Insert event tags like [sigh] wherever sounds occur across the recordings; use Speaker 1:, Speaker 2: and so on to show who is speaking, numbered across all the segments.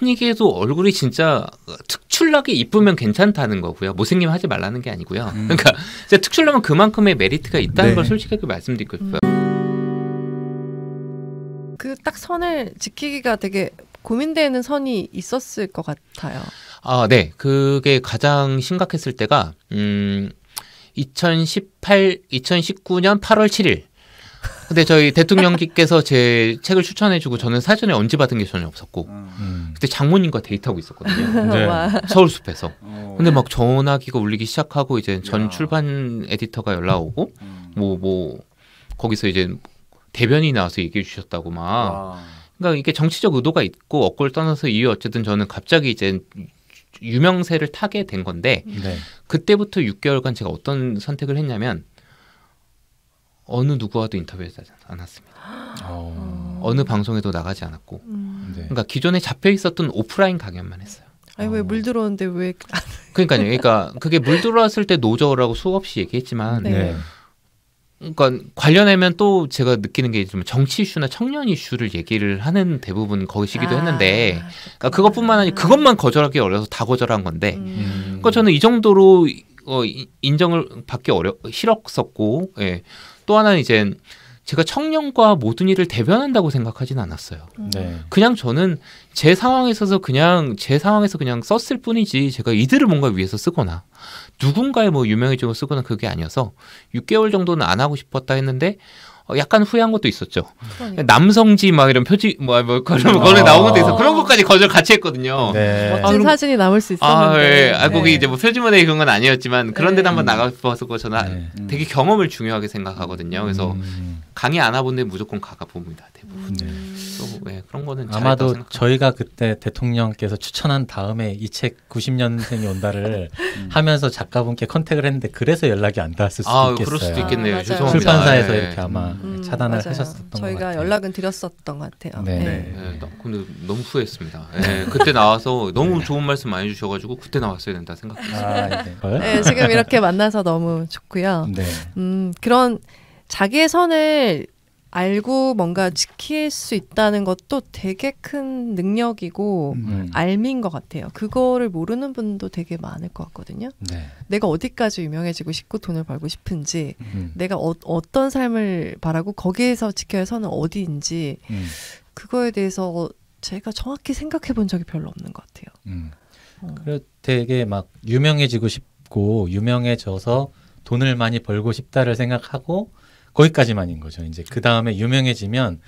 Speaker 1: 스니커에도 얼굴이 진짜 특출나게 이쁘면 괜찮다는 거고요. 못생기면 하지 말라는 게 아니고요. 음. 그러니까 특출나면 그만큼의 메리트가 있다는 네. 걸 솔직하게 말씀드리고 싶어요. 음.
Speaker 2: 그 그딱 선을 지키기가 되게 고민되는 선이 있었을 것 같아요.
Speaker 1: 아, 네. 그게 가장 심각했을 때가 음 2018, 2019년 8월 7일 근데 저희 대통령께서 제 책을 추천해주고 저는 사전에 언제 받은 게 전혀 없었고 음. 음. 그때 장모님과 데이트하고 있었거든요. 음. 네. 서울 숲에서. 어, 근데 네. 막 전화기가 울리기 시작하고 이제 전 야. 출판 에디터가 연락 오고 뭐뭐 음. 뭐 거기서 이제 대변이 나와서 얘기해 주셨다고 막. 와. 그러니까 이게 정치적 의도가 있고 억골 떠나서 이유 어쨌든 저는 갑자기 이제 유명세를 타게 된 건데 네. 그때부터 6개월간 제가 어떤 선택을 했냐면 어느 누구와도 인터뷰를 하지 않았습니다. 어... 느 방송에도 나가지 않았고, 음... 네. 그러니까 기존에 잡혀 있었던 오프라인 강연만 했어요.
Speaker 2: 아니 어... 왜물 들어오는데 왜?
Speaker 1: 그러니까요. 그러니까 그게 물 들어왔을 때 노저라고 수없이 얘기했지만, 네. 네. 그러니까 관련하면 또 제가 느끼는 게 좀 정치 이슈나 청년 이슈를 얘기를 하는 대부분 거시기도 아... 했는데, 그러니까 그것뿐만 아니 그것만 거절하기 어려서 다 거절한 건데, 음... 그러니까 저는 이 정도로 어, 인정을 받기 어려 싫었었고, 예. 또 하나는 이제 제가 청년과 모든 일을 대변한다고 생각하진 않았어요. 음. 네. 그냥 저는 제 상황에 있어서 그냥 제 상황에서 그냥 썼을 뿐이지 제가 이들을 뭔가 위해서 쓰거나 누군가의 뭐 유명해지고 쓰거나 그게 아니어서 6개월 정도는 안 하고 싶었다 했는데 어, 약간 후회한 것도 있었죠. 그러니까. 남성지 막 이런 표지 뭐, 뭐 그런 거 아. 나온 것도 있어. 그런 것까지 거절 같이 했거든요. 네. 멋진 아,
Speaker 2: 사진이 남을 수 아, 있었는데. 아, 예. 아 네. 거기
Speaker 1: 이제 뭐 표지문에 그런 건 아니었지만 네. 그런 데도 한번 나가 봤서고 저는 네. 아, 되게 경험을 중요하게 생각하거든요. 그래서 음. 강의 안 와본 데 무조건 가가 봅니다. 대부분. 네. 음. 음. 네, 그런 거는 아마도
Speaker 3: 저희가 그때 대통령께서 추천한 다음에 이 책 90년생이 온다를 [laughs] 음. 하면서 작가분께 컨택을 했는데 그래서 연락이 안 닿았을 수도 아, 있겠어요. 그럴 수도 있겠네요. 아, 죄송합니다. 출판사에서 네. 이렇게 아마 음. 음, 차단을 맞아요. 하셨었던
Speaker 2: 저 같아요. 연락은 드렸었던 것 같아요. 네. 네. 네.
Speaker 1: 네. 근데 너무 후회했습니다. 예, 그때 나와서 너무 네. 좋은 말씀 많이 주셔가지고 그때 나왔어야 된다 생각했어요. 아, 네, 네 지금 이렇게
Speaker 2: 만나서 너무 좋고요. 음, 그런 자기의 선을 알고 뭔가 지킬 수 있다는 것도 되게 큰 능력이고 음. 음. 알민것 같아요. 그거를 모르는 분도 되게 많을 것 같거든요. 네. 내가 어디까지 유명해지고 싶고 돈을 벌고 싶은지, 음. 내가 어, 떤 삶을 바라고 거기에서 지켜야 선은 어디인지 음. 그거에 대해서 제가 정확히 생각해 본 적이 별로 없는 것 같아요. 음. 어.
Speaker 3: 그래 되게 막 유명해지고 싶고 유명해져서 돈을 많이 벌고 싶다를 생각하고 거기까지만인 거죠. 이제 그 다음에 유명해지면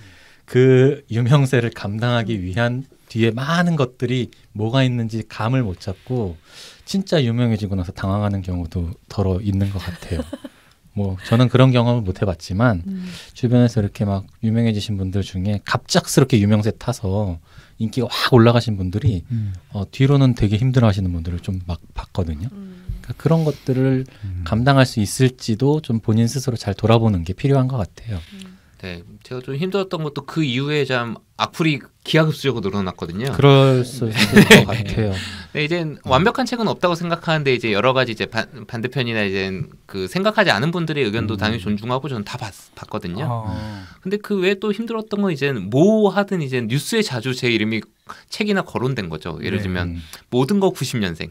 Speaker 3: 그 유명세를 감당하기 음. 위한 뒤에 많은 것들이 뭐가 있는지 감을 못 잡고 진짜 유명해지고 나서 당황하는 경우도 더러 있는 것 같아요. [laughs] 뭐 저는 그런 경험을 못 해봤지만 음. 주변에서 이렇게 막 유명해지신 분들 중에 갑작스럽게 유명세 타서 인기가 확 올라가신 분들이 음. 어, 뒤로는 되게 힘들어하시는 분들을 좀 막 봤거든요. 음. 그러니까 그런 것들을 음. 감당할 수 있을지도 좀 본인 스스로 잘 돌아보는 게 필요한 것 같아요. 음.
Speaker 1: 네, 제가 좀 힘들었던 것도 그 이후에 참 악플이 기하급수적으로 늘어났거든요. 그럴 수 있을 것 네. 같아요. 네, 이제 완벽한 책은 없다고 생각하는데 이제 여러 가지 이제 반, 대편이나 이제 그 생각하지 않은 분들의 의견도 음. 당연히 존중하고 저는 다 봤, 거든요 아. 근데 그 외에 또 힘들었던 건 이제 뭐 하든 이제 뉴스에 자주 제 이름이 책이나 거론된 거죠. 예를 네. 들면 네. 모든 거 90년생,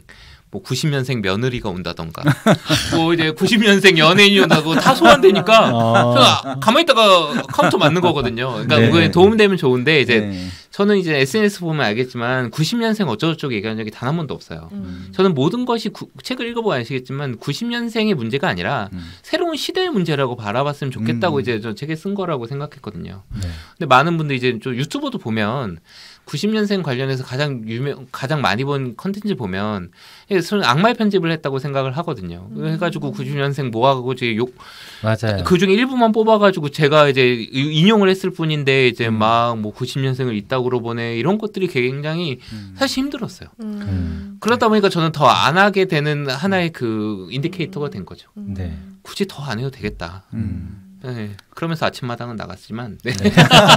Speaker 1: 뭐 90년생 며느리가 온다던가 [laughs] 뭐 이제 90년생 연예인이 온다고 다 소환되니까 아. 가만히 있다가 카운터 맞는 거거든요. 그러니까 네. 그거에 도움되면 좋은데 이제 네. 저는 이제 SNS 보면 알겠지만 90년생 어쩌고저쩌고 얘기한 적이 단 한 번도 없어요. 음. 저는 모든 것이 구, 책을 읽어보면 아시겠지만 90년생의 문제가 아니라 음. 새로운 시대의 문제라고 바라봤으면 좋겠다고 음. 이제 저 책에 쓴 거라고 생각했거든요. 네. 근데 많은 분들이 이제 좀 유튜버도 보면 90년생 관련해서 가장 유명 가장 많이 본 컨텐츠 보면 저는 악마의 편집을 했다고 생각을 하거든요. 음. 해가지고 90년생 모아가고 제욕 맞아요. 그 중에 일부만 뽑아가지고 제가 이제 인용을 했을 뿐인데 이제 음. 막뭐 90년생을 이따구로 보내 이런 것들이 굉장히 음. 사실 힘들었어요.
Speaker 4: 음. 음.
Speaker 1: 그러다 보니까 저는 더 안 하게 되는 하나의 그 인디케이터가 된 거죠. 음. 네. 굳이 더 안 해도 되겠다. 음. 네. 그러면서 아침마당은 나갔지만 네. 네.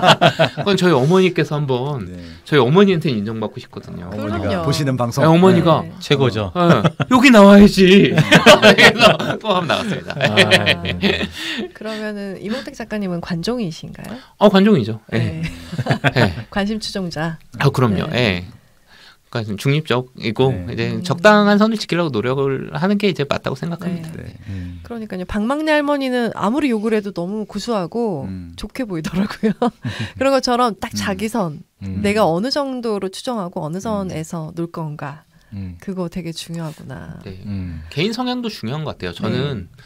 Speaker 1: [laughs] 그건 저희 어머니께서 한번 네. 저희 어머니한테 인정받고 싶거든요. 어머니가 보시는 방송 네, 어머니가 네. 네. 최고죠. 어, 어, 여기 나와야지. [laughs]
Speaker 2: 네. 또 한번 나갔습니다. 아, 아 그러면은 이몽택 작가님은 관종이신가요?
Speaker 1: 어 관종이죠. 예. 네.
Speaker 2: 예. [laughs] 관심 추종자.
Speaker 1: 아 그럼요. 네. 예. 그러 그러니까 중립적이고 네. 이제 음. 적당한 선을 지키려고 노력을 하는 게 이제 맞다고
Speaker 2: 생각합니다. 네. 네. 네. 음. 그러니까요. 방망이 할머니는 아무리 욕을 해도 너무 구수하고 음. 좋게 보이더라고요. [laughs] 그런 것처럼 딱 음. 자기 선, 음. 내가 어느 정도로 추정하고 어느 선에서 음. 놀 건가. 그거 되게 중요하구나.
Speaker 1: 네. 개인 성향도 중요한 것 같아요. 저는 네.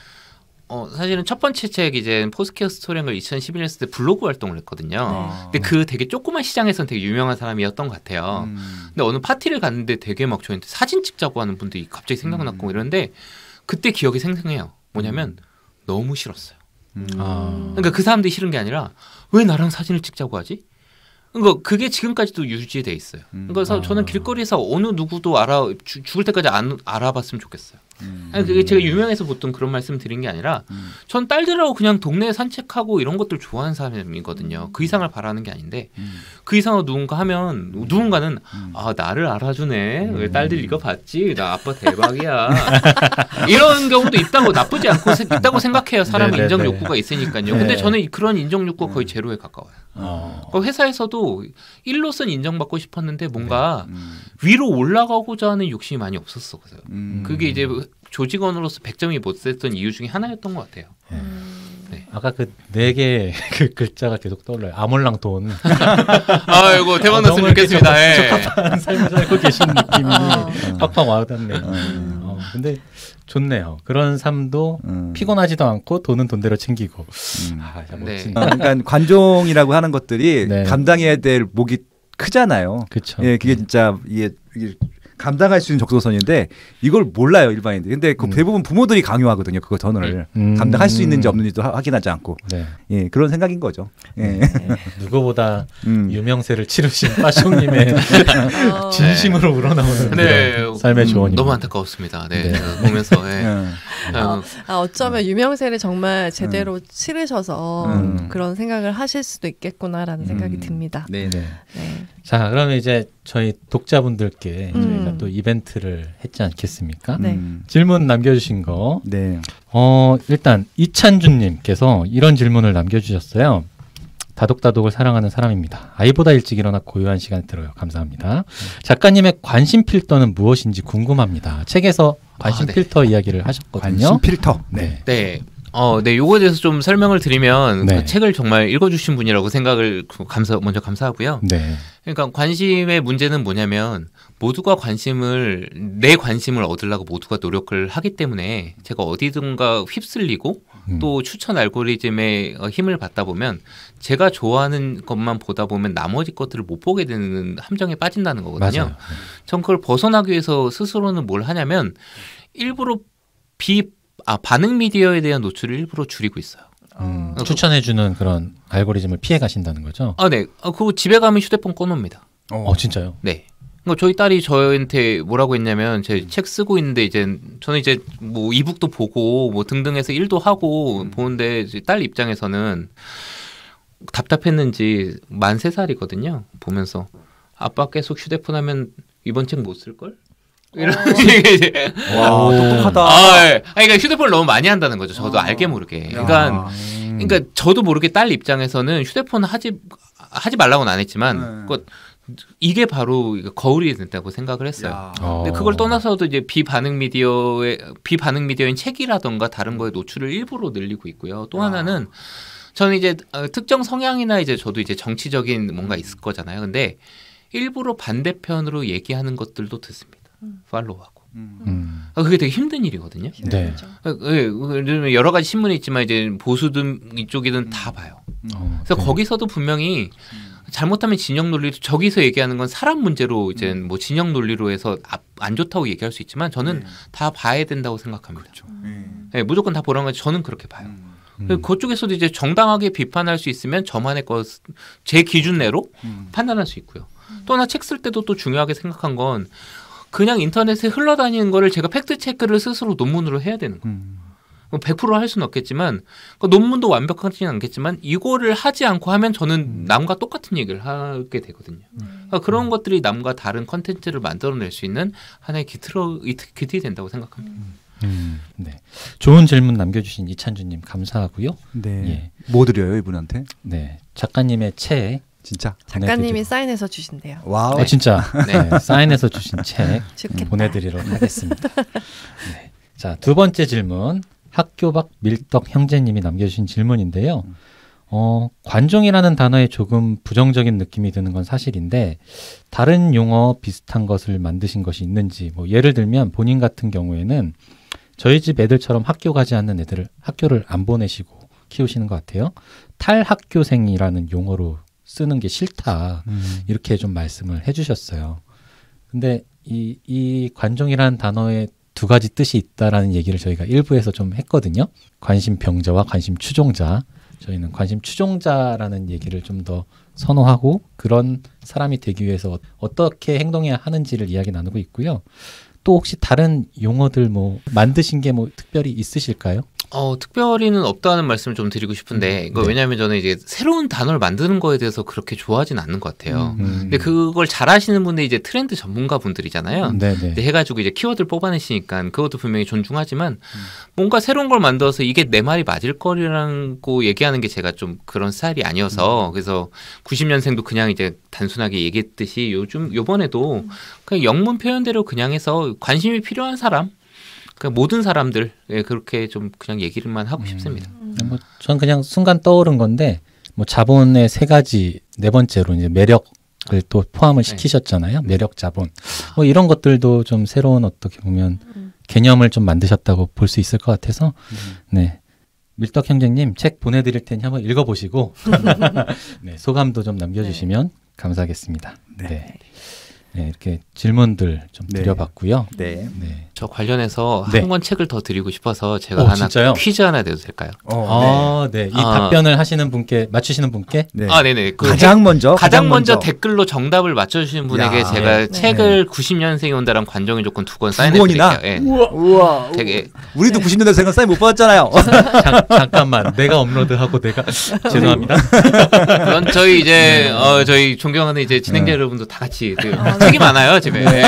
Speaker 1: 어, 사실은 첫 번째 책 이제 포스케어 스토리를 2011년 때 블로그 활동을 했거든요. 네. 근데 그 되게 조그만 시장에서는 되게 유명한 사람이었던 것 같아요. 음. 근데 어느 파티를 갔는데 되게 막 저한테 사진 찍자고 하는 분들이 갑자기 생각났고 음. 이런데 그때 기억이 생생해요. 뭐냐면 음. 너무 싫었어요.
Speaker 4: 음.
Speaker 3: 아.
Speaker 1: 그러니까 그 사람들이 싫은 게 아니라 왜 나랑 사진을 찍자고 하지? 그러니까 그게 지금까지도 유지돼 있어요. 음. 그래서 그 저는 아. 길거리에서 어느 누구도 알아 죽을 때까지 안 알아봤으면 좋겠어요. 음. 아니 그게 제가 유명해서 보통 그런 말씀 드린 게 아니라 음. 전 딸들하고 그냥 동네 산책하고 이런 것들 좋아하는 사람이거든요. 음. 그 이상을 바라는 게 아닌데 음. 그 이상으로 누군가 하면 누군가는 음. 아 나를 알아주네. 왜 딸들 이거 봤지? 나 아빠 대박이야. [laughs] 이런 경우도 있다고 나쁘지 않고 있다고 생각해요. 사람 인정 욕구가 있으니까요. 근데 네. 저는 그런 인정 욕구 거의 제로에 가까워요. 어. 그 회사에서도 일로선 인정받고 싶었는데 뭔가 네. 위로 올라가고자 하는 욕심이 많이 없었어. 그래 그게 이제 조직원으로서 100점이 못 됐던 이유 중에 하나였던 것 같아요. 예. 네. 음. 그 네.
Speaker 3: 아까 [laughs] 그 네 개 그 글자가 계속 떠올라요. 아몰랑 돈. [laughs] 아이고 대박 아, 났으면 좋겠습니다. 예. 적합한 [laughs] 삶을 살고 계신 느낌이 아. 팍팍 와닿네요. 음. 어, 근데 좋네요. 그런 삶도 음. 피곤하지도 않고 돈은 돈대로 챙기고. 음. 아, 네. 그러니까 관종이라고 하는 것들이 네. 감당해야 될 목이 크잖아요. 그쵸. 예, 그게 음. 진짜
Speaker 5: 이게 감당할 수 있는 적도선인데 이걸 몰라요 일반인들. 근데 그 음. 대부분 부모들이 강요하거든요. 그거 전을 음. 감당할 수 있는지 없는지도 확인하지 않고 네. 예 그런 생각인 거죠.
Speaker 3: 예. 네. 누구보다 음. 유명세를 치르신 빠숑님의 [laughs] 어. 진심으로 우러나오는 네. 삶의 음, 조언이 너무 안타까웠습니다. 네, 네. 그 보면서 예. [laughs] 네. 음. 아,
Speaker 2: 아, 어쩌면 유명세를 정말 제대로 치르셔서 그런 생각을 하실 수도 있겠구나라는 생각이 듭니다. 네, 네
Speaker 3: 네. 자 그러면 이제 저희 독자분들께 음. 저희가 또 이벤트를 했지 않겠습니까? 네. 음. 질문 남겨주신 거. 네. 어, 일단 이찬준님께서 이런 질문을 남겨주셨어요. 다독다독을 사랑하는 사람입니다. 아이보다 일찍 일어나 고요한 시간 들어요. 감사합니다. 네. 작가님의 관심 필터는 무엇인지 궁금합니다. 책에서 관심 아, 네. 필터 이야기를 하셨거든요. 관심 필터.
Speaker 1: 네. 네. 네. 어, 네, 요거에 대해서 좀 설명을 드리면 네. 그 책을 정말 읽어주신 분이라고 생각을 그 감사 먼저 감사하고요. 네. 그러니까 관심의 문제는 뭐냐면 모두가 관심을 내 관심을 얻으려고 모두가 노력을 하기 때문에 제가 어디든가 휩쓸리고 음. 또 추천 알고리즘의 어, 힘을 받다 보면 제가 좋아하는 것만 보다 보면 나머지 것들을 못 보게 되는 함정에 빠진다는 거거든요. 맞아요. 전 그걸 벗어나기 위해서 스스로는 뭘 하냐면 일부러 비아 반응 미디어에 대한 노출을 일부러 줄이고 있어요.
Speaker 3: 음, 음. 아, 그 추천해주는 그런 알고리즘을 피해 가신다는 거죠? 아, 네. 아, 그 집에 가면 휴대폰 꺼놉니다. 어. 어, 진짜요? 네.
Speaker 1: 그러니까 저희 딸이 저한테 뭐라고 했냐면 제 책 쓰고 있는데 이제 저는 이제 뭐 이북도 보고 뭐 등등해서 일도 하고 음. 보는데 딸 입장에서는 답답했는지 만 세 살이거든요. 보면서 아빠 계속 휴대폰 하면 이번 책 못쓸 걸?
Speaker 4: 이런 어. 식의 이제. 와 음. 똑똑하다. 아, 예. 아니,
Speaker 1: 그러니까 휴대폰을 너무 많이 한다는 거죠. 저도 아. 알게 모르게. 그러니까 야. 그러니까, 그러니까 음. 저도 모르게 딸 입장에서는 휴대폰 하지 하지 말라고는 안 했지만 그 이게 바로 거울이 된다고 생각을 했어요. 야. 어. 근데 그걸 떠나서도 이제 비반응 미디어의 비반응 미디어인 책이라던가 다른 거에 노출을 일부러 늘리고 있고요. 또 야. 하나는 저는 이제 어, 특정 성향이나 이제 저도 이제 정치적인 뭔가 있을 거잖아요. 근데 일부러 반대편으로 얘기하는 것들도 듣습니다. 팔로우하고.
Speaker 4: 음. 음. 음.
Speaker 1: 아, 그게 되게 힘든 일이거든요. 네. 네. 여러 가지 신문에 있지만 이제 보수든 이쪽이든 음. 다 봐요. 음. 어, 그래서 네. 거기서도 분명히 잘못하면 진영 논리 저기서 얘기하는 건 사람 문제로 이제 음. 뭐 진영 논리로 해서 안 좋다고 얘기할 수 있지만 저는 네. 다 봐야 된다고 생각합니다. 그렇죠. 네. 무조건 다 보라는 건 저는 그렇게 봐요. 음. 그쪽에서도 이제 정당하게 비판할 수 있으면 저만의 것, 제 기준내로 판단할 수 있고요. 또나책 쓸 때도 또 중요하게 생각한 건 그냥 인터넷에 흘러다니는 거를 제가 팩트 체크를 스스로 논문으로 해야 되는 거예요. 100%할 음. 수는 없겠지만 그 논문도 완벽하지는 않겠지만 이거를 하지 않고 하면 저는 음. 남과 똑같은 얘기를 하게 되거든요. 음. 그러니까 그런 것들이 남과 다른 컨텐츠를 만들어낼 수 있는 하나의 기틀어, 기틀이 된다고 생각합니다.
Speaker 3: 음, 네. 좋은 질문 남겨주신 이찬주님 감사하고요. 네. 예. 뭐 드려요 이분한테? 네. 작가님의 책 진짜 작가님이 사인해서 주신대요. 와우 네. 어, 진짜 네. 네. 사인해서 주신 책 [laughs] 음, 좋겠다. 보내드리도록 하겠습니다. [laughs] 네. 자두 번째 질문 학교 박 밀떡 형제님이 남겨주신 질문인데요. 어, 관종이라는 단어에 조금 부정적인 느낌이 드는 건 사실인데 다른 용어 비슷한 것을 만드신 것이 있는지 뭐 예를 들면 본인 같은 경우에는 저희 집 애들처럼 학교 가지 않는 애들을 학교를 안 보내시고 키우시는 것 같아요. 탈학교생이라는 용어로 쓰는 게 싫다. 음. 이렇게 좀 말씀을 해주셨어요. 근데 이, 이 관종이라는 단어에 두 가지 뜻이 있다라는 얘기를 저희가 일부에서 좀 했거든요. 관심 병자와 관심 추종자. 저희는 관심 추종자라는 얘기를 좀 더 선호하고 그런 사람이 되기 위해서 어떻게 행동해야 하는지를 이야기 나누고 있고요. 또 혹시 다른 용어들 뭐 만드신 게 뭐 특별히 있으실까요?
Speaker 1: 어, 특별히는 없다는 말씀을 좀 드리고 싶은데, 음, 이거 네. 왜냐하면 저는 이제 새로운 단어를 만드는 거에 대해서 그렇게 좋아하진 않는 것 같아요. 음. 음. 근데 그걸 잘 하시는 분들이 이제 트렌드 전문가 분들이잖아요. 네네. 음, 네. 해가지고 이제 키워드를 뽑아내시니까 그것도 분명히 존중하지만 음. 뭔가 새로운 걸 만들어서 이게 내 말이 맞을 거라고 얘기하는 게 제가 좀 그런 스타일이 아니어서 음. 그래서 90년생도 그냥 이제 단순하게 얘기했듯이 요즘 요번에도 그냥 영문 표현대로 그냥 해서 관심이 필요한 사람 그 모든 사람들 예, 그렇게 좀 그냥 얘기를만 하고 음. 싶습니다. 음.
Speaker 3: 뭐전 그냥 순간 떠오른 건데 뭐 자본의 세 가지 네 번째로 이제 매력을 또 포함을 네. 시키셨잖아요. 네. 매력 자본 뭐 이런 것들도 좀 새로운 어떻게 보면 음. 개념을 좀 만드셨다고 볼 수 있을 것 같아서 음. 네. 밀떡 형제님 책 보내드릴 테니 한번 읽어보시고 [laughs] 네, 소감도 좀 남겨주시면 네. 감사하겠습니다. 네. 네. 네, 이렇게 질문들 좀 네. 드려봤고요.
Speaker 1: 네. 네. 저 관련해서 네. 한권 책을 더 드리고 싶어서 제가 오, 하나 진짜요? 퀴즈 하나 내도 될까요? 어, 아, 네. 네. 이 아, 답변을
Speaker 3: 하시는 분께 맞추시는 분께 네. 아, 네, 네. 그 가장 먼저 가장, 가장 먼저, 먼저
Speaker 1: 댓글로 정답을 맞춰 주시는 분에게 야, 네. 제가 네. 책을 90년생이 온다랑 관종의 조건 두 권 사인해 드릴게요. 예. 우와, 우와. 되게
Speaker 5: 우리도 90년대 생각 사인 못 받았잖아요. [laughs] 잠,
Speaker 1: 잠깐만. 내가 업로드하고 내가 [laughs] [laughs] 죄송합니다. 그건 저희 이제 어, 저희 존경하는 이제 진행자 여러분도 다 같이 되게 그 아, 책이 많아요, 집에. 네.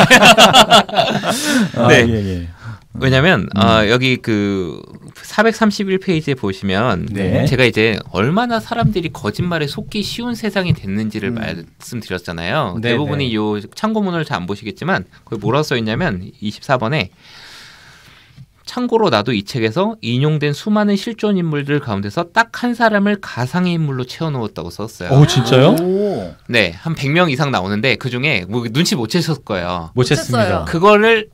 Speaker 1: 아, 예. 예, 예. 왜냐면 하 음. 어, 여기 그 431페이지에 보시면 네. 제가 이제 얼마나 사람들이 거짓말에 속기 쉬운 세상이 됐는지를 음. 말씀드렸잖아요. 네, 대부분이 네. 요 참고문을 잘 안 보시겠지만 거기 뭐라 써 있냐면 24번에 참고로 나도 이 책에서 인용된 수많은 실존 인물들 가운데서 딱 한 사람을 가상의 인물로 채워놓았다고 썼어요. 오, 진짜요? 네, 한 100명 이상 나오는데 그 중에 뭐 눈치 못 채셨을 거예요. 못 챘습니다. 그거를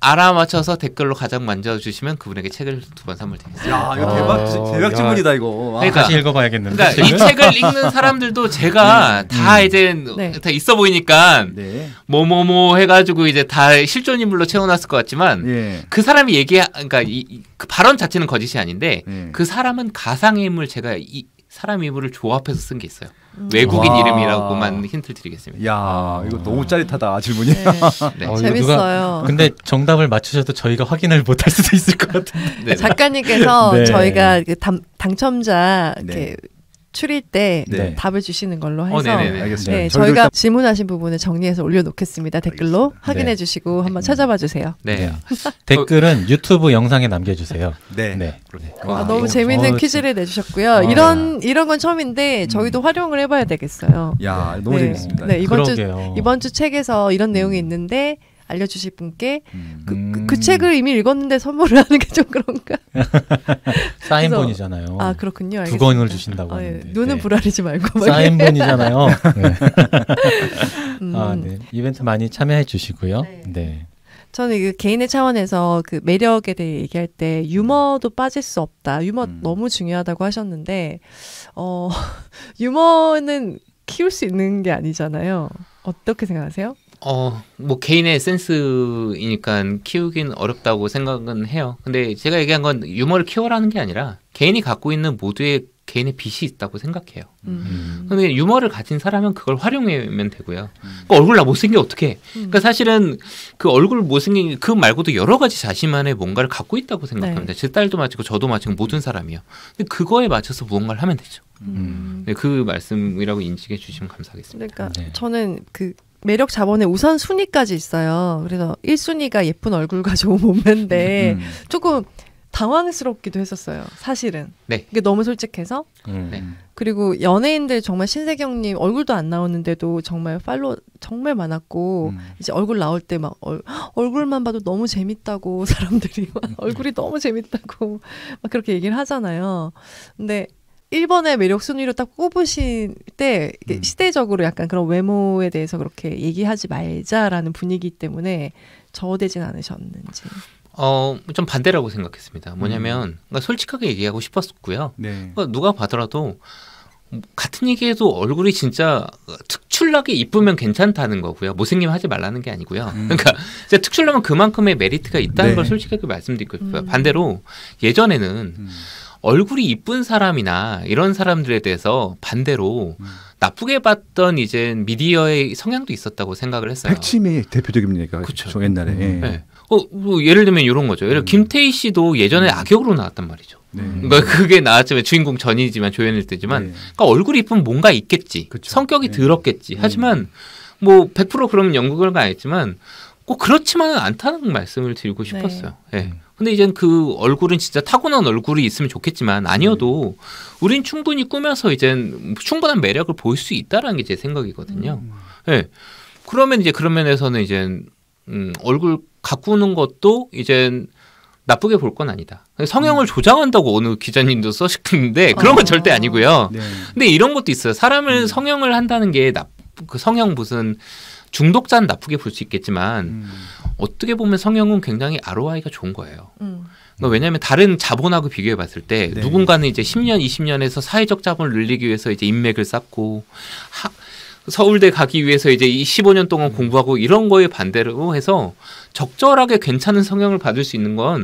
Speaker 1: 알아맞혀서 댓글로 가장 먼저 주시면 그분에게 책을 두 번 선물 드리겠습니다. 야 이거 대박 아. 대박 질문이다 이거. 아. 그러니까, 다시 읽어봐야겠는데. 그러니까 이 책을 읽는 사람들도 제가 네. 다 음. 이제 네. 다 있어 보이니까 네. 뭐뭐뭐 네. 해가지고 이제 다 실존 인물로 채워놨을 것 같지만 예. 그 사람이 얘기 그러니까 이, 그 발언 자체는 거짓이 아닌데 예. 그 사람은 가상 인물 제가 이, 사람 이름을 조합해서 쓴 게 있어요. 음. 외국인 와. 이름이라고만 힌트를 드리겠습니다. 야, 이거 너무
Speaker 3: 짜릿하다 음. 질문이. 네. [laughs] 어, 네. 어, 재밌어요. 근데 정답을 맞추셔도 저희가 확인을 못할 수도 있을 것 같은데. 네, 네. 작가님께서 [laughs] 네. 저희가
Speaker 2: 당, 그 당첨자 이렇게 추릴 때 네. 답을 주시는 걸로 어, 해서 어, 네, 저희가 질문하신 부분을 정리해서 올려놓겠습니다. 댓글로 알겠습니다. 확인해 네. 주시고 한번 찾아봐 주세요. 네. 네. [laughs]
Speaker 3: 댓글은 유튜브 영상에 남겨주세요. 네. 네.
Speaker 2: 네. 와, 아, 너무 재밌는 어, 퀴즈를 내주셨고요. 아, 이런 이런 건 처음인데 음. 저희도 음. 활용을 해봐야 되겠어요. 야 너무 재밌습니다. 네 이번 그러게요. 주 이번 주 책에서 이런 내용이 음. 있는데. 알려주실 분께 음. 그, 그, 그, 책을 이미 읽었는데 선물을 [laughs] 하는 게 좀 그런가? [laughs] 사인본이잖아요. 아 그렇군요. 알겠습니다. 두 권을 주신다고 아, 예. 하는데 눈은 네. 불아리지 말고 뭐 사인본이잖아요. [laughs] 네. 음. 아, 네.
Speaker 3: 이벤트 많이 참여해 주시고요. 네. 네.
Speaker 2: 저는 그 개인의 차원에서 그 매력에 대해 얘기할 때 음. 유머도 빠질 수 없다. 유머 음. 너무 중요하다고 하셨는데 어 [laughs] 유머는 키울 수 있는 게 아니잖아요. 어떻게 생각하세요?
Speaker 1: 어, 뭐 개인의 센스이니까 키우긴 어렵다고 생각은 해요. 근데 제가 얘기한 건 유머를 키워라는 게 아니라 개인이 갖고 있는 모두의 개인의 빛이 있다고 생각해요.
Speaker 4: 음. 음.
Speaker 1: 근데 유머를 가진 사람은 그걸 활용하면 되고요. 그 얼굴 나 못생겨 어떻게? 음. 그러니까 사실은 그 얼굴 못생긴 그 말고도 여러 가지 자신만의 뭔가를 갖고 있다고 생각합니다. 네. 제 딸도 마치고 저도 마치고 모든 사람이요. 근데 그거에 맞춰서 무언가를 하면 되죠.
Speaker 2: 음.
Speaker 1: 네, 그 말씀이라고 인식해 주시면 감사하겠습니다. 그러니까 네.
Speaker 2: 저는 그 매력 자본의 우선 순위까지 있어요. 그래서 1순위가 예쁜 얼굴과 [laughs] 좋은 몸매인데 음, 음. 조금 당황스럽기도 했었어요. 사실은. 네. 이게 너무 솔직해서. 음. 네. 그리고 연예인들 정말 신세경님 얼굴도 안 나오는데도 정말 팔로 정말 많았고 음. 이제 얼굴 나올 때 막 얼굴만 봐도 너무 재밌다고 [laughs] 사람들이 막 음. 얼굴이 너무 재밌다고 막 그렇게 얘기를 하잖아요. 근데 1번의 매력 순위로 딱꼽으신때 음. 시대적으로 약간 그런 외모에 대해서 그렇게 얘기하지 말자라는 분위기 때문에 저어되진 않으셨는지.
Speaker 1: 어, 좀 반대라고 생각했습니다. 뭐냐면, 음. 그러니까 솔직하게 얘기하고 싶었고요. 네. 그러니까 누가 봐더라도, 같은 얘기해도 얼굴이 진짜 특출나게 이쁘면 괜찮다는 거고요. 못생기면 하지 말라는 게 아니고요. 음. 그러니까 진짜 특출나면 그만큼의 메리트가 있다는 네. 걸 솔직하게 말씀드리고 싶어요. 음. 반대로 예전에는 음. 얼굴이 이쁜 사람이나 이런 사람들에 대해서 반대로 음. 나쁘게 봤던 이제 미디어의 성향도 있었다고 생각을 했어요.
Speaker 5: 핵심의 대표적인
Speaker 1: 얘기가 그렇죠. 옛날에. 음. 예. 네. 어, 뭐 예를 들면 이런 거죠. 예를 음. 김태희 씨도 예전에 음. 악역으로 나왔단 말이죠. 네. 그러니까 그게 나왔지만 주인공 전이지만 조연일 때지만 네. 그러니까 얼굴이 이쁜 뭔가 있겠지. 그렇 성격이 네. 더럽겠지. 음. 하지만 뭐 100% 그러면 연극을 가겠지만 꼭 그렇지만은 않다는 말씀을 드리고 네. 싶었어요. 예. 네. 근데 이젠 그 얼굴은 진짜 타고난 얼굴이 있으면 좋겠지만 아니어도 우린 충분히 꾸며서 이젠 충분한 매력을 보일 수 있다라는 게 제 생각이거든요. 음. 예. 네. 그러면 이제 그런 면에서는 이제 음, 얼굴 가꾸는 것도 이젠 나쁘게 볼 건 아니다. 성형을 음. 조장한다고 어느 기자님도 써시는데 어. 그런 건 아. 절대 아니고요. 네. 근데 이런 것도 있어요. 사람을 음. 성형을 한다는 게 나, 그 성형 무슨 중독자는 나쁘게 볼 수 있겠지만 음. 어떻게 보면 성형은 굉장히 ROI가 좋은 거예요. 음. 그러니까 왜냐하면 다른 자본하고 비교해 봤을 때 네. 누군가는 이제 10년, 20년에서 사회적 자본을 늘리기 위해서 이제 인맥을 쌓고 하, 서울대 가기 위해서 이제 이 15년 동안 음. 공부하고 이런 거에 반대로 해서 적절하게 괜찮은 성형을 받을 수 있는 건뭐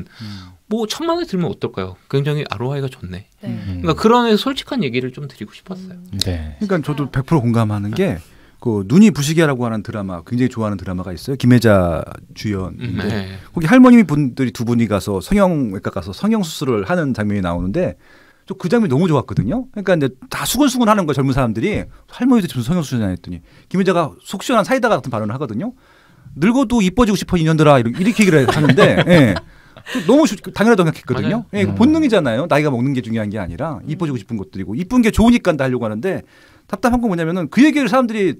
Speaker 1: 음. 천만 원 들면 어떨까요? 굉장히 ROI가 좋네. 네. 그러니까 그런 솔직한 얘기를 좀 드리고 싶었어요. 음. 네.
Speaker 5: 음. 그러니까 저도 100% 공감하는 게그 눈이 부시게라고 하는 드라마 굉장히 좋아하는 드라마가 있어요. 김혜자 주연인데 음, 네. 거기 할머니 분들이 두 분이 가서 성형외과 가서 성형 수술을 하는 장면이 나오는데 저그 장면이 너무 좋았거든요. 그러니까 이제 다 수근수근 하는 거 젊은 사람들이 할머니도 지금 성형 수술을 했더니 김혜자가 속 시원한 사이다 같은 발언을 하거든요. 늙어도 이뻐지고 싶어 인연들아 이렇게 얘기를 하는데 [laughs] 예. 너무 당연하다고 생각했거든요. 예, 음. 본능이잖아요. 나이가 먹는 게 중요한 게 아니라 이뻐지고 싶은 것들이고 이쁜 게 좋으니까 다 하려고 하는데 답답한 건 뭐냐면은 그 얘기를 사람들이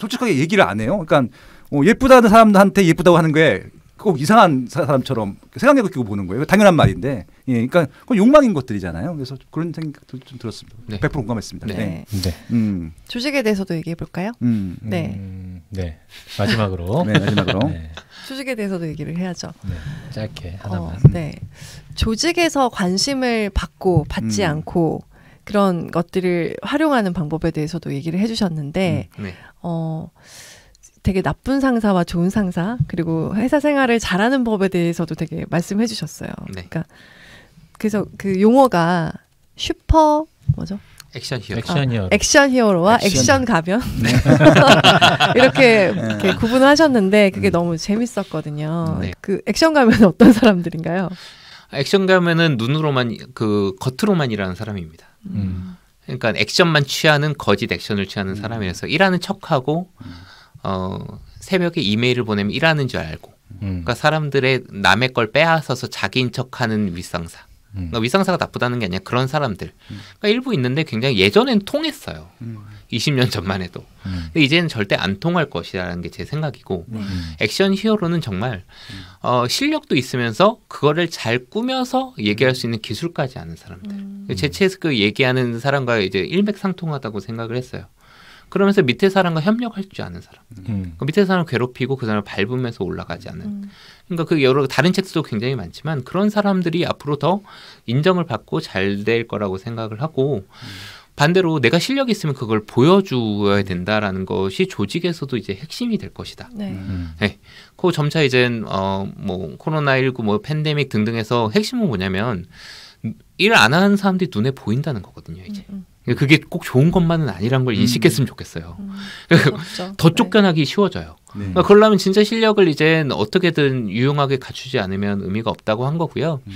Speaker 5: 솔직하게 얘기를 안 해요. 그러니까 어, 예쁘다는 사람한테 예쁘다고 하는 게 꼭 이상한 사람처럼 생각력고 보는 거예요. 당연한 말인데, 예, 그러니까 그건 욕망인 것들이잖아요. 그래서 그런 생각도 좀 들었습니다. 네. 100% 공감했습니다. 네. 네. 네.
Speaker 3: 음.
Speaker 2: 주식에 대해서도 얘기해 볼까요? 음. 네.
Speaker 3: 음, 네. 마지막으로. [laughs] 네, 마지막으로. 네.
Speaker 2: 주식에 대해서도 얘기를 해야죠. 네. 짧게 하나만. 어, 네. 조직에서 관심을 받고 받지 음. 않고 그런 것들을 활용하는 방법에 대해서도 얘기를 해주셨는데 음, 네. 어. 되게 나쁜 상사와 좋은 상사 그리고 회사 생활을 잘하는 법에 대해서도 되게 말씀해 주셨어요. 네. 그러니까 그래서 그 용어가 슈퍼 뭐죠? 액션 히어로. 액션 히어로. 아, 액션 히어로와 액션, 액션 가변 네. [laughs] 이렇게, 네. 이렇게 구분을 하셨는데 그게 음. 너무 재밌었거든요. 네. 그 액션 가면은 어떤 사람들인가요?
Speaker 1: 액션 가면은 눈으로만 그 겉으로만 일하는 사람입니다. 그러니까 액션만 취하는 거짓 액션을 취하는 음. 사람이라서 일하는 척하고 음. 어, 새벽에 이메일을 보내면 일하는 줄 알고 음. 그러니까 사람들의 남의 걸 빼앗아서 자기인 척하는 윗상사 음. 그러니까 위상사가 나쁘다는 게 아니라 그런 사람들. 음. 그러니까 일부 있는데 굉장히 예전엔 통했어요. 20년 음. 전만 해도. 근데 이제는 절대 안 통할 것이라는 게 제 생각이고 액션 히어로는 정말 어, 실력도 있으면서 그거를 잘 꾸며서 얘기할 수 있는 기술까지 아는
Speaker 4: 사람들.
Speaker 1: 제 책에서 그 얘기하는 사람과 이제 일맥상통하다고 생각을 했어요. 그러면서 밑에 사람과 협력할 줄 아는 사람. 음. 음. 그 밑에 사람을 괴롭히고 그 사람을 밟으면서 올라가지 않는. 음. 그러니까 그 여러 다른 책도 굉장히 많지만 그런 사람들이 앞으로 더 인정을 받고 잘 될 거라고 생각을 하고 음. 반대로 내가 실력이 있으면 그걸 보여줘야 된다라는 것이 조직에서도 이제 핵심이 될 것이다. 네. 음. 음. 네. 그 점차 이젠 어뭐 코로나 19뭐 팬데믹 등등에서 핵심은 뭐냐면 일 안 하는 사람들이 눈에 보인다는 거거든요. 이제. 음. 음. 예, 그게 꼭 좋은 것만은 아니란 걸 음. 인식했으면 좋겠어요. 음.
Speaker 4: [laughs] 그렇죠.
Speaker 1: 더 네. 쫓겨나기 네. 쉬워져요. 네. 그러니까 그러려면 진짜 실력을 이젠 어떻게든 유용하게 갖추지 않으면 의미가 없다고 한 거고요. 음.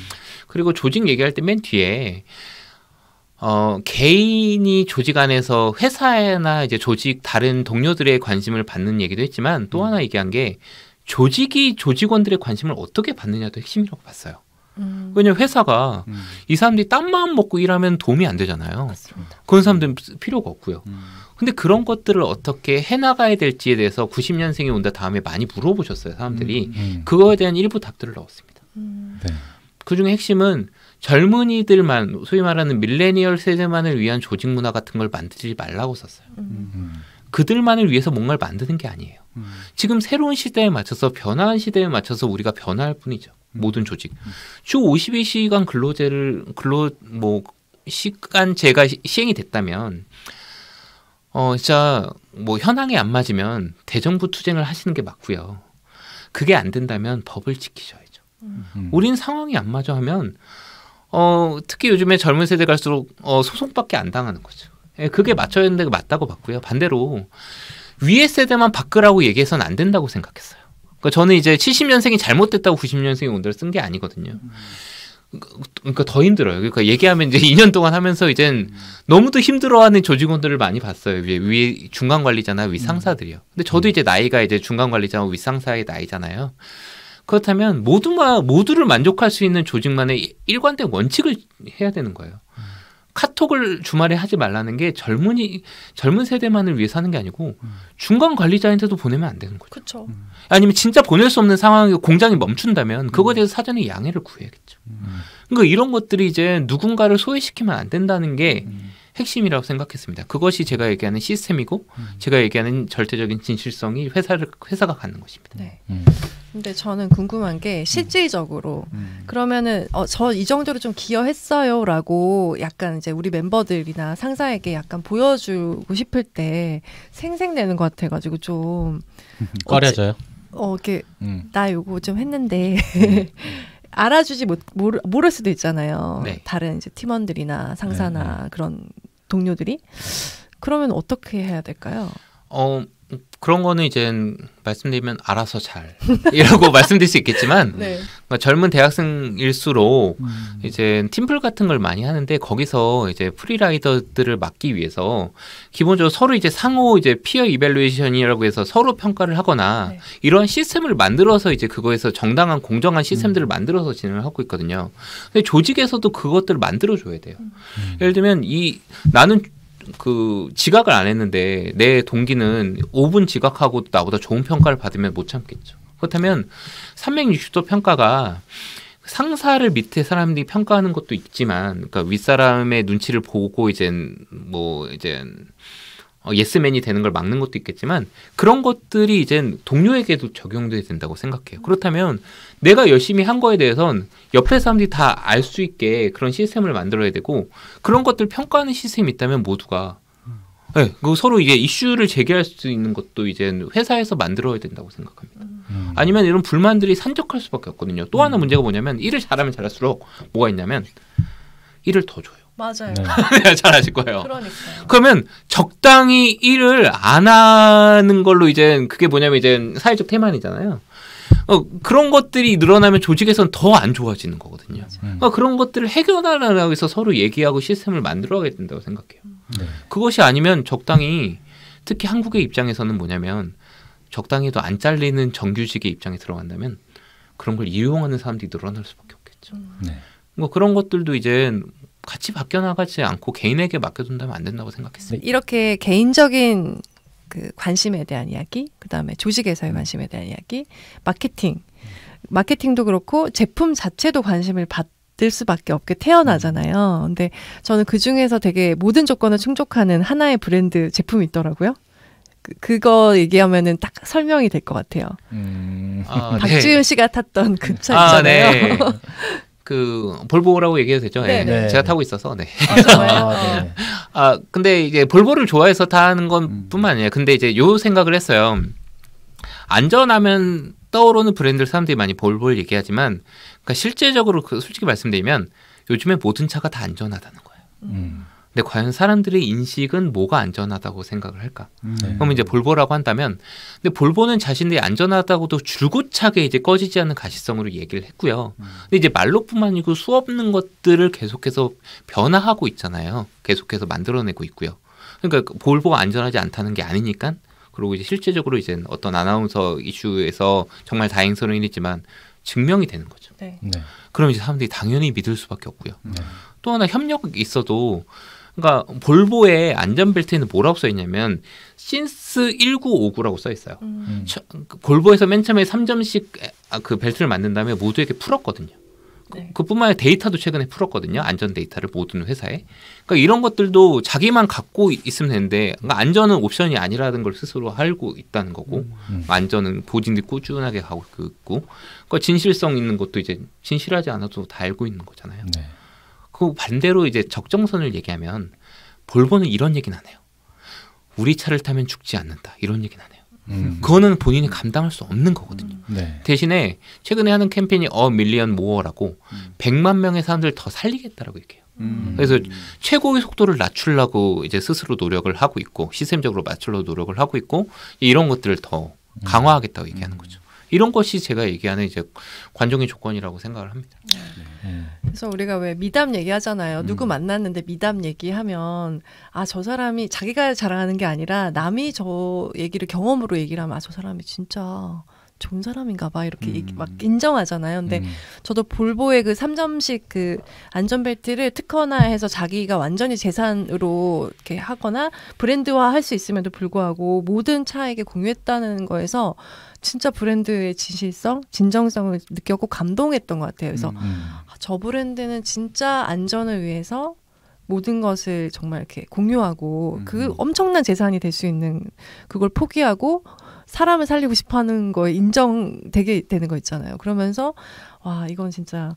Speaker 1: 그리고 조직 얘기할 때 맨 뒤에 어, 개인이 조직 안에서 회사나 이제 조직 다른 동료들의 관심을 받는 얘기도 했지만 또 음. 하나 얘기한 게 조직이 조직원들의 관심을 어떻게 받느냐도 핵심이라고 봤어요. 음. 왜냐면 회사가 음. 이 사람들이 딴 마음 먹고 일하면 도움이 안 되잖아요. 맞습니다. 그런 사람들은 필요가 없고요. 음. 근데 그런 것들을 어떻게 해나가야 될지에 대해서 90년생이 온다 다음에 많이 물어보셨어요. 사람들이 음. 음. 그거에 대한 일부 답들을 넣었습니다. 음. 네. 그 중에 핵심은 젊은이들만 소위 말하는 밀레니얼 세대만을 위한 조직 문화 같은 걸 만들지 말라고 썼어요. 그들만을 위해서 뭔가를 만드는 게 아니에요. 지금 새로운 시대에 맞춰서 변화한 시대에 맞춰서 우리가 변화할 뿐이죠. 모든 조직 주 52시간 근로제를 근로 뭐 시간제가 시행이 됐다면 어 진짜 뭐 현황에 안 맞으면 대정부 투쟁을 하시는 게 맞고요. 그게 안 된다면 법을 지키셔야죠. 음. 우린 상황이 안 맞아 하면 어 특히 요즘에 젊은 세대 갈수록 어 소송밖에 안 당하는 거죠. 예, 그게 맞춰야 되는 데 맞다고 봤고요. 반대로 위에 세대만 바꾸라고 얘기해서는 안 된다고 생각했어요. 그러니까 저는 이제 70년생이 잘못됐다고 90년생이 온다를 쓴게 아니거든요. 그러니까 더 힘들어요. 그러니까 얘기하면 이제 2년 동안 하면서 이젠 너무도 힘들어하는 조직원들을 많이 봤어요. 위에, 위에 중간 관리자나 위 상사들이요. 근데 저도 이제 나이가 이제 중간 관리자와 위 상사의 나이잖아요. 그렇다면 모두가 모두를 만족할 수 있는 조직만의 일관된 원칙을 해야 되는 거예요. 카톡을 주말에 하지 말라는 게 젊은이 젊은 세대만을 위해서 하는 게 아니고 중간 관리자한테도 보내면 안 되는 거죠. 그렇죠. 아니면 진짜 보낼 수 없는 상황이 공장이 멈춘다면 그거에 음. 대해서 사전에 양해를 구해야겠죠. 음. 그러니까 이런 것들이 이제 누군가를 소외시키면 안 된다는 게 음. 핵심이라고 생각했습니다. 그것이 제가 얘기하는 시스템이고 음. 제가 얘기하는 절대적인 진실성이 회사를 회사가 갖는 것입니다.
Speaker 2: 네. 음. 근데 저는 궁금한 게 음. 실질적으로 음. 그러면은 어, 저이 정도로 좀 기여했어요라고 약간 이제 우리 멤버들이나 상사에게 약간 보여주고 싶을 때 생색내는 것 같아가지고 좀 [laughs] 꺼려져요. 어, 이렇게 음. 나 요거 좀 했는데 음. [laughs] 알아주지 못 모르, 모를 수도 있잖아요. 네. 다른 이제 팀원들이나 상사나 네, 네. 그런 동료들이 그러면 어떻게 해야 될까요?
Speaker 1: 어 그런 거는 이제 말씀드리면 알아서
Speaker 2: 잘이라고
Speaker 1: [laughs] 말씀드릴 수 있겠지만 네. 그러니까 젊은 대학생일수록 음. 이제 팀플 같은 걸 많이 하는데 거기서 이제 프리라이더들을 막기 위해서 기본적으로 서로 이제 상호 이제 피어 이벨루에이션이라고 해서 서로 평가를 하거나 네. 이런 시스템을 만들어서 이제 그거에서 정당한 공정한 시스템들을 음. 만들어서 진행을 하고 있거든요. 근데 조직에서도 그것들을 만들어 줘야 돼요. 음. 예를 들면 이 나는 그 지각을 안 했는데 내 동기는 5분 지각하고 나보다 좋은 평가를 받으면 못 참겠죠. 그렇다면 360도 평가가 상사를 밑에 사람들이 평가하는 것도 있지만, 그러니까 윗사람의 눈치를 보고 이제 뭐 이제 어, 예스맨이 되는 걸 막는 것도 있겠지만 그런 것들이 이젠 동료에게도 적용돼야 된다고 생각해요. 그렇다면 내가 열심히 한 거에 대해선 옆에 사람들이 다 알 수 있게 그런 시스템을 만들어야 되고 그런 것들 평가하는 시스템이 있다면 모두가 네, 그 서로 이제 이슈를 제기할 수 있는 것도 이제 회사에서 만들어야 된다고 생각합니다. 음. 아니면 이런 불만들이 산적할 수밖에 없거든요. 또 하나 음. 문제가 뭐냐면 일을 잘하면 잘할수록 뭐가 있냐면 일을 더 줘요.
Speaker 2: 맞아요. 네.
Speaker 1: [laughs] 네. 잘 아실 거예요. 그러니까. 그러면 적당히 일을 안 하는 걸로 이제 그게 뭐냐면 이제 사회적 태만이잖아요. 어, 그런 것들이 늘어나면 조직에선 더 안 좋아지는 거거든요. 그 그런 것들을 해결하라고 해서 서로 얘기하고 시스템을 만들어야 된다고 생각해요. 음. 네. 그것이 아니면 적당히 특히 한국의 입장에서는 뭐냐면 적당히도 안 잘리는 정규직의 입장에 들어간다면 그런 걸 이용하는 사람들이 늘어날 수밖에
Speaker 2: 없겠죠. 음. 네.
Speaker 1: 뭐 그런 것들도 이제 같이 바뀌어나가지 않고 개인에게 맡겨둔다면 안 된다고 생각했습니다. 네,
Speaker 2: 이렇게 개인적인 그 관심에 대한 이야기, 그 다음에 조직에서의 음. 관심에 대한 이야기, 마케팅, 마케팅도 그렇고 제품 자체도 관심을 받을 수밖에 없게 태어나잖아요. 음. 근데 저는 그 중에서 되게 모든 조건을 충족하는 하나의 브랜드 제품이 있더라고요. 그, 거 얘기하면은 딱 설명이 될 것 같아요.
Speaker 1: 음... 아, 박지윤 네.
Speaker 2: 씨가 탔던 그차 있잖아요. 아, 네.
Speaker 1: 그 볼보라고 얘기해도 되죠? 예. 네. 네. 제가 타고 있어서 네. [laughs] 아, 네. 아, 근데 이제 볼보를 좋아해서 타는 것뿐만 음. 아니라 근데 이제 요 생각을 했어요. 안전하면 떠오르는 브랜드를 사람들이 많이 볼보를 얘기하지만 그러니까 실제적으로 그 솔직히 말씀드리면 요즘에 모든 차가 다 안전하다는 거예요. 음. 근데 과연 사람들의 인식은 뭐가 안전하다고 생각을 할까? 네. 그럼 이제 볼보라고 한다면, 근데 볼보는 자신들이 안전하다고도 줄곧차게 이제 꺼지지 않는 가시성으로 얘기를 했고요. 음. 근데 이제 말로뿐만 아니고 수없는 것들을 계속해서 변화하고 있잖아요. 계속해서 만들어내고 있고요. 그러니까 그 볼보가 안전하지 않다는 게 아니니까. 그리고 이제 실제적으로 이제 어떤 아나운서 이슈에서 정말 다행스러운 일이지만 증명이 되는 거죠. 네. 네. 그럼 이제 사람들이 당연히 믿을 수밖에 없고요. 네. 또 하나 협력 있어도 그러니까 볼보의 안전벨트에는 뭐라고 써 있냐면 신스 1959라고 써 있어요. 음. 음. 그 볼보에서 맨 처음에 3점씩 아, 그 벨트를 만든 다음에 모두에게 풀었거든요. 그, 네. 그뿐만 아니라 데이터도 최근에 풀었거든요. 안전 데이터를 모든 회사에. 그러니까 이런 것들도 자기만 갖고 있으면 되는데 그러니까 안전은 옵션이 아니라는 걸 스스로 알고 있다는 거고 음. 음. 안전은 보진이 꾸준하게 하고 있고 그러니까 진실성 있는 것도 이제 진실하지 않아도 다 알고 있는 거잖아요. 네. 그 반대로 이제 적정선을 얘기하면 볼보는 이런 얘기나네요 우리 차를 타면 죽지 않는다 이런 얘기나네요 음. 그거는 본인이 감당할 수 없는 거거든요. 음. 네. 대신에 최근에 하는 캠페인이 어 밀리언 모어라고 음. 100만 명의 사람들 더 살리겠다라고 얘기해요. 음. 그래서 최고의 속도를 낮추려고 이제 스스로 노력을 하고 있고 시스템적으로 맞추려고 노력을 하고 있고 이런 것들을 더 음. 강화하겠다고 얘기하는 음. 거죠. 이런 것이 제가 얘기하는 이제 관종의 조건이라고 생각을 합니다. 네.
Speaker 2: 네. 그래서 우리가 왜 미담 얘기하잖아요. 음. 누구 만났는데 미담 얘기하면 아 저 사람이 자기가 자랑하는 게 아니라 남이 저 얘기를 경험으로 얘기를 하면 아 저 사람이 진짜 좋은 사람인가 봐 이렇게 음. 막 인정하잖아요. 근데 음. 저도 볼보의 그 3점씩 그 안전벨트를 특허나 해서 자기가 완전히 재산으로 이렇게 하거나 브랜드화 할 수 있음에도 불구하고 모든 차에게 공유했다는 거에서 진짜 브랜드의 진실성, 진정성을 느꼈고 감동했던 것 같아요. 그래서 음. 음. 아, 저 브랜드는 진짜 안전을 위해서 모든 것을 정말 이렇게 공유하고 그 음. 그 엄청난 재산이 될 수 있는 그걸 포기하고 사람을 살리고 싶어 하는 거에 인정되게 되는 거 있잖아요. 그러면서 와, 이건 진짜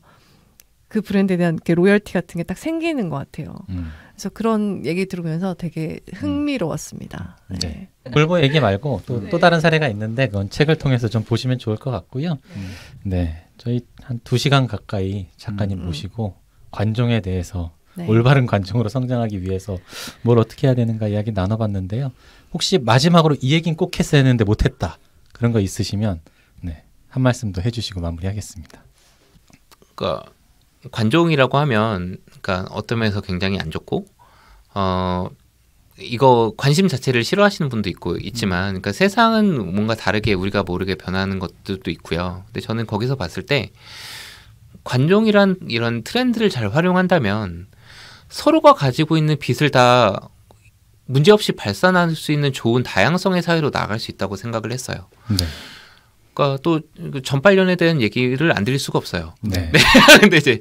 Speaker 2: 그 브랜드에 대한 그 로열티 같은 게 딱 생기는 것 같아요. 음. 그래서 그런 얘기 들으면서 되게 흥미로웠습니다.
Speaker 3: 음. 네. 네. 볼보 얘기 말고 또, 네. 또 다른 사례가 있는데 그건 책을 통해서 좀 보시면 좋을 것 같고요. 음. 네. 저희 한 두시간 가까이 작가님 음. 모시고 관종에 대해서 네. 올바른 관중으로 성장하기 위해서 뭘 어떻게 해야 되는가 이야기 나눠봤는데요. 혹시 마지막으로 이 얘기는 꼭 했어야 했는데 못했다 그런 거 있으시면 네, 한 말씀 도 해주시고 마무리하겠습니다.
Speaker 1: 그러니까 관종이라고 하면 그러니까 어떤 면에서 굉장히 안 좋고 어 이거 관심 자체를 싫어하시는 분도 있고 있지만 음. 그러니까 세상은 뭔가 다르게 우리가 모르게 변하는 것들도 있고요. 근데 저는 거기서 봤을 때 관종이란 이런 트렌드를 잘 활용한다면 서로가 가지고 있는 빚을다 문제없이 발산할 수 있는 좋은 다양성의 사회로 나아갈 수 있다고 생각을 했어요. 네. 그러니까 또 그 전빨련에 대한 얘기를 안 드릴 수가 없어요. 네. [laughs] 네. 근데 이제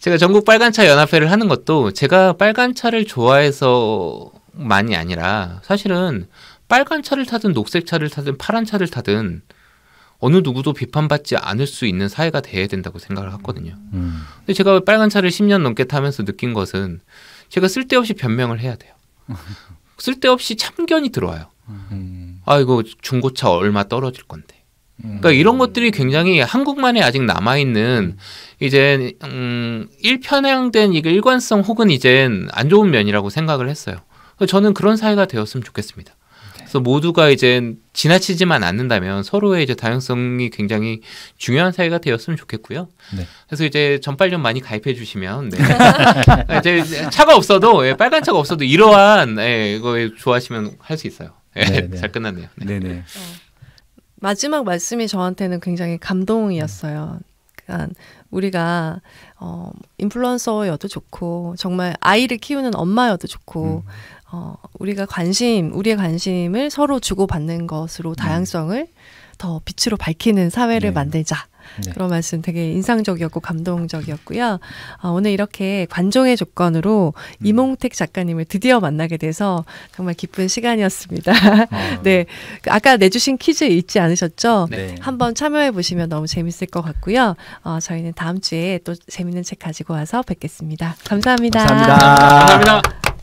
Speaker 1: 제가 전국 빨간차 연합회를 하는 것도 제가 빨간차를 좋아해서 만이 아니라 사실은 빨간 차를 타든 녹색 차를 타든 파란 차를 타든 어느 누구도 비판받지 않을 수 있는 사회가 돼야 된다고 생각을 하거든요. 음. 근데 제가 빨간 차를 10년 넘게 타면서 느낀 것은 제가 쓸데없이 변명을 해야 돼요. [laughs] 쓸데없이 참견이 들어와요. 음. 아 이거 중고차 얼마 떨어질 건데. 그러니까 음. 이런 것들이 굉장히 한국만에 아직 남아 있는 음. 이제 음 일편향된 이게 일관성 혹은 이젠 안 좋은 면이라고 생각을 했어요. 저는 그런 사회가 되었으면 좋겠습니다. 그래서 모두가 이제 지나치지만 않는다면 서로의 이제 다양성이 굉장히 중요한 사회가 되었으면 좋겠고요. 네. 그래서 이제 전빨좀 많이 가입해 주시면 네. 그러니까 이제 차가 없어도 예, 빨간 차가 없어도 이러한 예, 이거 좋아하시면 할 수 있어요. 예, 네, 네. 잘 끝났네요. 네. 네 어,
Speaker 2: 마지막 말씀이 저한테는 굉장히 감동이었어요. 그러니까 우리가 어, 인플루언서여도 좋고 정말 아이를 키우는 엄마여도 좋고 음. 어, 우리가 관심 우리의 관심을 서로 주고받는 것으로 음. 다양성을 더 빛으로 밝히는 사회를 네. 만들자. 네. 그런 말씀 되게 인상적이었고 감동적이었고요. 어, 오늘 이렇게 관종의 조건으로 음. 이몽택 작가님을 드디어 만나게 돼서 정말 기쁜 시간이었습니다. 어. [laughs] 네, 그 아까 내주신 퀴즈 잊지 않으셨죠? 네. 한번 참여해 보시면 너무 재밌을 것 같고요. 어, 저희는 다음 주에 또 재밌는 책 가지고 와서 뵙겠습니다 감사합니다. 감사합니다. 감사합니다.